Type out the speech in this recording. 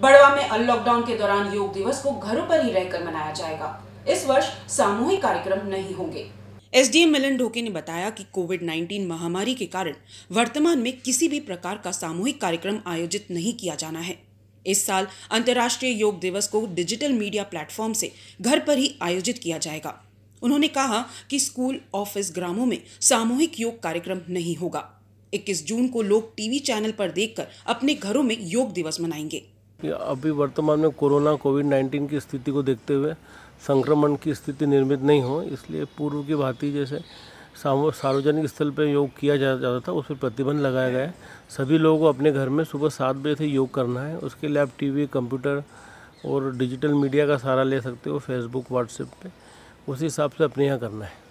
बड़वा में अनलॉकडाउन के दौरान योग दिवस को घरों पर ही रहकर मनाया जाएगा इस वर्ष सामूहिक कार्यक्रम नहीं होंगे एसडीएम मिलन ढोके ने बताया कि कोविड 19 महामारी के कारण वर्तमान में किसी भी प्रकार का सामूहिक कार्यक्रम आयोजित नहीं किया जाना है इस साल अंतर्राष्ट्रीय योग दिवस को डिजिटल मीडिया प्लेटफॉर्म से घर पर ही आयोजित किया जाएगा उन्होंने कहा कि स्कूल ऑफिस ग्रामों में सामूहिक योग कार्यक्रम नहीं होगा 21 जून को लोग टीवी चैनल पर देखकर अपने घरों में योग दिवस मनाएंगे कि अभी वर्तमान में कोरोना कोविड नाइन्टीन की स्थिति को देखते हुए संक्रमण की स्थिति निर्मित नहीं हो इसलिए पूर्व की भांति जैसे सार्वजनिक स्थल पर योग किया जा जाता था उस पर प्रतिबंध लगाया गया है सभी लोगों को अपने घर में सुबह सात बजे से योग करना है उसके लिए आप टी कंप्यूटर और डिजिटल मीडिया का सहारा ले सकते हो फेसबुक व्हाट्सएप पर उसी हिसाब से अपने यहाँ करना है